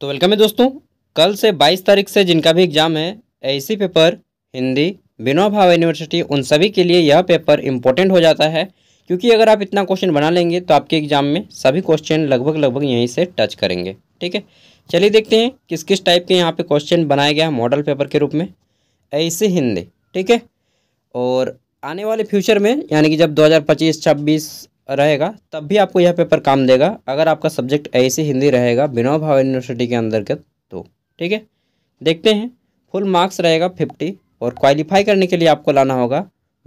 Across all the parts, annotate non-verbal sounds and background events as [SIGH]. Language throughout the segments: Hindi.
तो वेलकम है दोस्तों कल से 22 तारीख से जिनका भी एग्ज़ाम है ऐसी पेपर e हिंदी बिना भाव यूनिवर्सिटी उन सभी के लिए यह पेपर इंपॉर्टेंट हो जाता है क्योंकि अगर आप इतना क्वेश्चन बना लेंगे तो आपके एग्ज़ाम में सभी क्वेश्चन लगभग लगभग यहीं से टच करेंगे ठीक है चलिए देखते हैं किस किस टाइप के यहाँ पे क्वेश्चन बनाया गया मॉडल पेपर के रूप में ऐसी e हिंदी ठीक है और आने वाले फ्यूचर में यानी कि जब 2025, 26 रहेगा तब भी आपको यह पेपर काम देगा अगर आपका सब्जेक्ट ऐसे हिंदी रहेगा बिना भाव यूनिवर्सिटी के अंतर्गत तो ठीक है देखते हैं फुल मार्क्स रहेगा फिफ्टी और क्वालिफाई करने के लिए आपको लाना होगा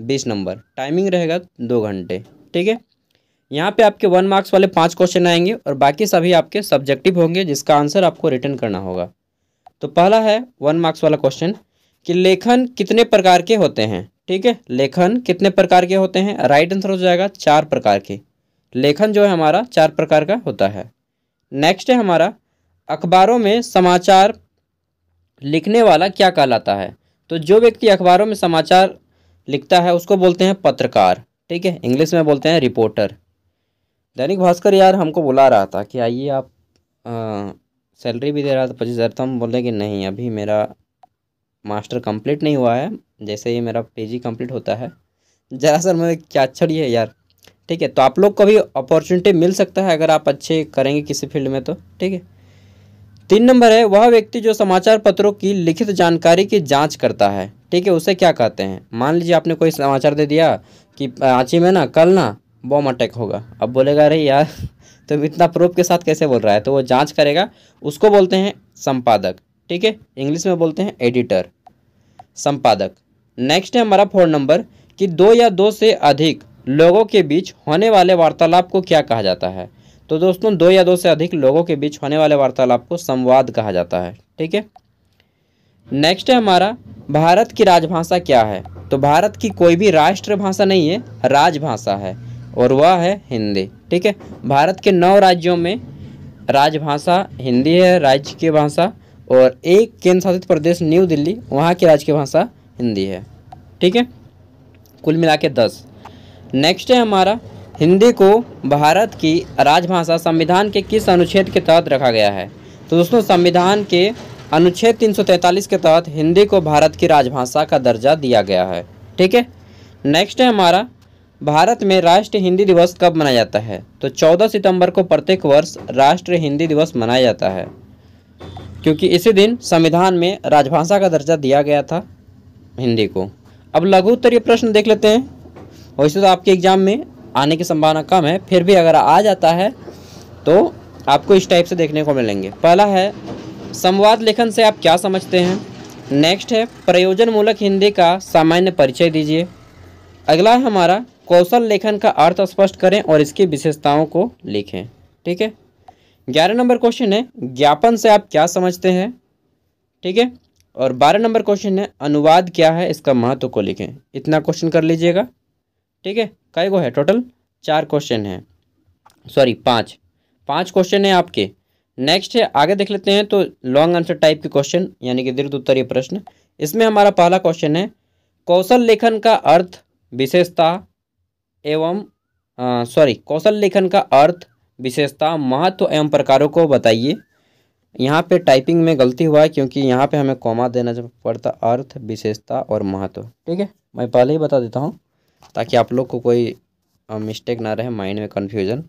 बीस नंबर टाइमिंग रहेगा दो घंटे ठीक है यहाँ पे आपके वन मार्क्स वाले पांच क्वेश्चन आएंगे और बाकी सभी आपके सब्जेक्टिव होंगे जिसका आंसर आपको रिटर्न करना होगा तो पहला है वन मार्क्स वाला क्वेश्चन कि लेखन कितने प्रकार के होते हैं ठीक है लेखन कितने प्रकार के होते हैं राइट आंसर हो जाएगा चार प्रकार के लेखन जो है हमारा चार प्रकार का होता है नेक्स्ट है हमारा अखबारों में समाचार लिखने वाला क्या कहलाता है तो जो व्यक्ति अखबारों में समाचार लिखता है उसको बोलते हैं पत्रकार ठीक है इंग्लिश में बोलते हैं रिपोर्टर दैनिक भास्कर यार हमको बुला रहा था कि आइए आप आ, सैलरी भी दे रहा था पच्चीस हज़ार तो हम बोले कि नहीं अभी मेरा मास्टर कंप्लीट नहीं हुआ है जैसे ही मेरा पी जी कंप्लीट होता है ज़रा सर मेरे क्या छड़ी है यार ठीक है तो आप लोग को भी अपॉर्चुनिटी मिल सकता है अगर आप अच्छे करेंगे किसी फील्ड में तो ठीक है तीन नंबर है वह व्यक्ति जो समाचार पत्रों की लिखित जानकारी की जांच करता है ठीक है उसे क्या कहते हैं मान लीजिए आपने कोई समाचार दे दिया कि रांची में ना कल ना बॉम अटैक होगा अब बोलेगा अरे यार तुम [LAUGHS] तो इतना प्रूफ के साथ कैसे बोल रहा है तो वो जांच करेगा उसको बोलते हैं संपादक ठीक है इंग्लिश में बोलते हैं एडिटर संपादक नेक्स्ट है हमारा फोन नंबर कि दो या दो से अधिक लोगों के बीच होने वाले वार्तालाप को क्या कहा जाता है तो दोस्तों दो या दो से अधिक लोगों के बीच होने वाले वार्तालाप को संवाद कहा जाता है ठीक है नेक्स्ट है हमारा भारत की राजभाषा क्या है तो भारत की कोई भी राष्ट्रभाषा नहीं है राजभाषा है और वह है हिंदी ठीक है भारत के नौ राज्यों में राजभाषा हिंदी है राज्य की भाषा और एक केंद्र शासित प्रदेश न्यू दिल्ली वहाँ की राजकीय भाषा हिंदी है ठीक है कुल मिला के दस नेक्स्ट है हमारा हिंदी को भारत की राजभाषा संविधान के किस अनुच्छेद के तहत रखा गया है तो दोस्तों संविधान के अनुच्छेद 343 के तहत हिंदी को भारत की राजभाषा का दर्जा दिया गया है ठीक है नेक्स्ट है हमारा भारत में राष्ट्रीय हिंदी दिवस कब मनाया जाता है तो 14 सितंबर को प्रत्येक वर्ष राष्ट्रीय हिंदी दिवस मनाया जाता है क्योंकि इसी दिन संविधान में राजभाषा का दर्जा दिया गया था हिंदी को अब लघु उत्तरीय प्रश्न देख लेते हैं वैसे तो आपके एग्ज़ाम में आने की संभावना कम है फिर भी अगर आ जाता है तो आपको इस टाइप से देखने को मिलेंगे पहला है संवाद लेखन से आप क्या समझते हैं नेक्स्ट है प्रयोजनमूलक हिंदी का सामान्य परिचय दीजिए अगला है हमारा कौशल लेखन का अर्थ स्पष्ट करें और इसकी विशेषताओं को लिखें ठीक है ग्यारह नंबर क्वेश्चन है ज्ञापन से आप क्या समझते हैं ठीक है और बारह नंबर क्वेश्चन है अनुवाद क्या है इसका महत्व को लिखें इतना क्वेश्चन कर लीजिएगा ठीक है कई गो है टोटल चार क्वेश्चन है सॉरी पाँच पाँच क्वेश्चन है आपके नेक्स्ट है आगे देख लेते हैं तो लॉन्ग आंसर टाइप के क्वेश्चन यानी कि दीर्घ उत्तरीय प्रश्न इसमें हमारा पहला क्वेश्चन है कौशल लेखन का अर्थ विशेषता एवं सॉरी कौशल लेखन का अर्थ विशेषता महत्व एवं प्रकारों को बताइए यहाँ पे टाइपिंग में गलती हुआ है क्योंकि यहाँ पे हमें कौमा देना जब पड़ता अर्थ विशेषता और महत्व ठीक है मैं पहले ही बता देता हूँ ताकि आप लोग को कोई मिस्टेक ना रहे माइंड में कन्फ्यूजन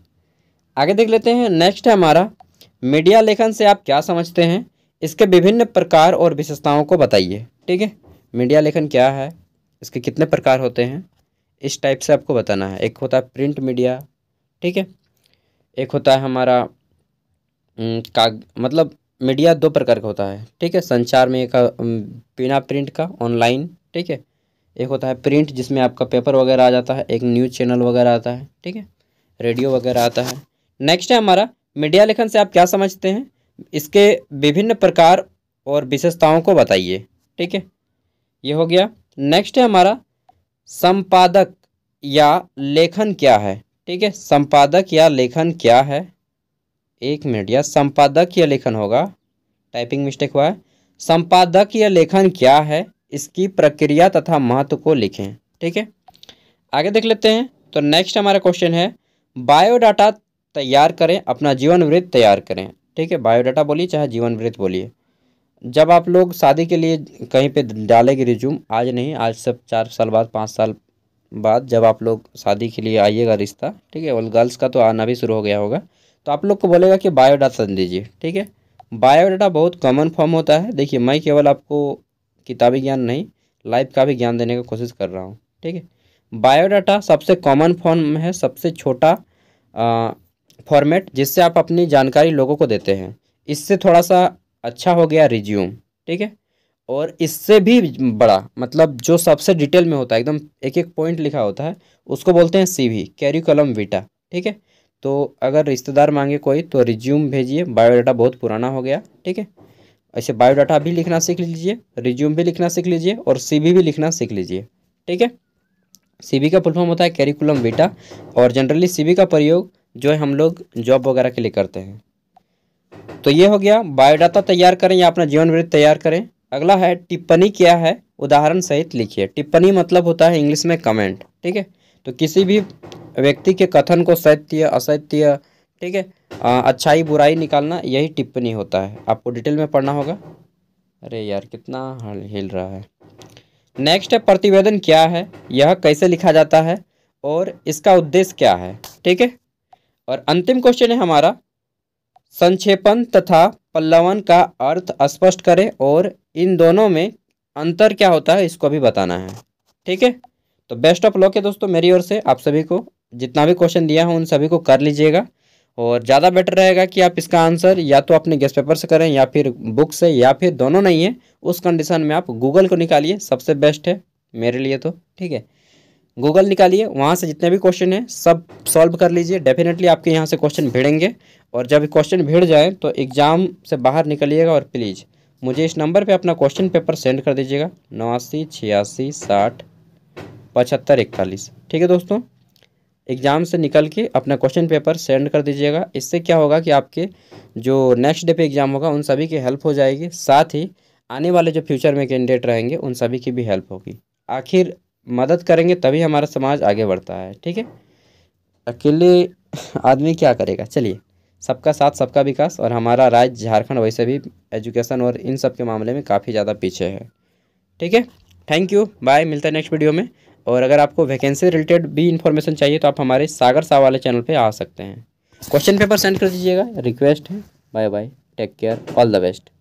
आगे देख लेते हैं नेक्स्ट है हमारा मीडिया लेखन से आप क्या समझते हैं इसके विभिन्न प्रकार और विशेषताओं को बताइए ठीक है मीडिया लेखन क्या है इसके कितने प्रकार होते हैं इस टाइप से आपको बताना है एक होता है प्रिंट मीडिया ठीक है एक होता है हमारा काग मतलब मीडिया दो प्रकार का होता है ठीक है संचार में एक बिना प्रिंट का ऑनलाइन ठीक है एक होता है प्रिंट जिसमें आपका पेपर वगैरह आ जाता है एक न्यूज़ चैनल वगैरह आता है ठीक है रेडियो वगैरह आता है नेक्स्ट है हमारा मीडिया लेखन से आप क्या समझते हैं इसके विभिन्न प्रकार और विशेषताओं को बताइए ठीक है ये हो गया नेक्स्ट है हमारा संपादक या लेखन क्या है ठीक है संपादक या लेखन क्या है एक मिनट या संपादक या लेखन होगा टाइपिंग मिस्टेक हुआ है संपादक या लेखन क्या है इसकी प्रक्रिया तथा महत्व को लिखें ठीक है आगे देख लेते हैं तो नेक्स्ट हमारा क्वेश्चन है बायोडाटा तैयार करें अपना जीवन वृत्त तैयार करें ठीक है बायोडाटा बोलिए चाहे जीवन वृत्त बोलिए जब आप लोग शादी के लिए कहीं पे डालेंगे रिज्यूम आज नहीं आज सब चार साल बाद पाँच साल बाद जब आप लोग शादी के लिए आइएगा रिश्ता ठीक है और गर्ल्स का तो आना भी शुरू हो गया होगा तो आप लोग को बोलेगा कि बायोडाटा दीजिए ठीक है बायोडाटा बहुत कॉमन फॉर्म होता है देखिए मैं केवल आपको किताबी ज्ञान नहीं लाइफ का भी ज्ञान देने की कोशिश कर रहा हूँ ठीक है बायोडाटा सबसे कॉमन फॉर्म है सबसे छोटा फॉर्मेट जिससे आप अपनी जानकारी लोगों को देते हैं इससे थोड़ा सा अच्छा हो गया रिज्यूम ठीक है और इससे भी बड़ा मतलब जो सबसे डिटेल में होता है एकदम एक एक पॉइंट लिखा होता है उसको बोलते हैं सी वी कैरिकुलम वीटा ठीक है तो अगर रिश्तेदार मांगे कोई तो रिज्यूम भेजिए बायोडाटा बहुत पुराना हो गया ठीक है ऐसे बायोडाटा भी लिखना सीख लीजिए रिज्यूम भी लिखना सीख लीजिए और सीवी भी लिखना सीख लीजिए ठीक है सीवी का फुल फॉर्म होता है कैरिकुलम वीटा और जनरली सीवी का प्रयोग जो है हम लोग जॉब वगैरह के लिए करते हैं तो ये हो गया बायोडाटा तैयार करें या अपना जीवन वृत्त तैयार करें अगला है टिप्पणी क्या है उदाहरण सहित लिखिए टिप्पणी मतलब होता है इंग्लिश में कमेंट ठीक है तो किसी भी व्यक्ति के कथन को सत्य असत्य ठीक है अच्छाई बुराई निकालना यही टिप्पणी होता है आपको डिटेल में पढ़ना होगा अरे यार कितना हिल रहा है नेक्स्ट है प्रतिवेदन क्या है यह कैसे लिखा जाता है और इसका उद्देश्य क्या है ठीक है और अंतिम क्वेश्चन है हमारा संक्षेपण तथा पल्लवन का अर्थ स्पष्ट करें और इन दोनों में अंतर क्या होता है इसको भी बताना है ठीक है तो बेस्ट ऑफ लॉक है दोस्तों मेरी ओर से आप सभी को जितना भी क्वेश्चन दिया है उन सभी को कर लीजिएगा और ज़्यादा बेटर रहेगा कि आप इसका आंसर या तो अपने गेस्ट पेपर से करें या फिर बुक से या फिर दोनों नहीं है उस कंडीशन में आप गूगल को निकालिए सबसे बेस्ट है मेरे लिए तो ठीक है गूगल निकालिए वहाँ से जितने भी क्वेश्चन हैं सब सॉल्व कर लीजिए डेफिनेटली आपके यहाँ से क्वेश्चन भिड़ेंगे और जब क्वेश्चन भिड़ जाए तो एग्ज़ाम से बाहर निकलिएगा और प्लीज़ मुझे इस नंबर पे अपना क्वेश्चन पेपर सेंड कर दीजिएगा नवासी छियासी साठ पचहत्तर इकतालीस ठीक है दोस्तों एग्ज़ाम से निकल के अपना क्वेश्चन पेपर सेंड कर दीजिएगा इससे क्या होगा कि आपके जो नेक्स्ट डे पे एग्ज़ाम होगा उन सभी की हेल्प हो जाएगी साथ ही आने वाले जो फ्यूचर में कैंडिडेट रहेंगे उन सभी की भी हेल्प होगी आखिर मदद करेंगे तभी हमारा समाज आगे बढ़ता है ठीक है अकेले आदमी क्या करेगा चलिए सबका साथ सबका विकास और हमारा राज्य झारखंड वैसे भी एजुकेशन और इन सब के मामले में काफ़ी ज़्यादा पीछे है ठीक है थैंक यू बाय मिलता है नेक्स्ट वीडियो में और अगर आपको वैकेंसी रिलेटेड भी इन्फॉर्मेशन चाहिए तो आप हमारे सागर साह वाले चैनल पर आ सकते हैं क्वेश्चन पेपर सेंड कर दीजिएगा रिक्वेस्ट है bye bye take care all the best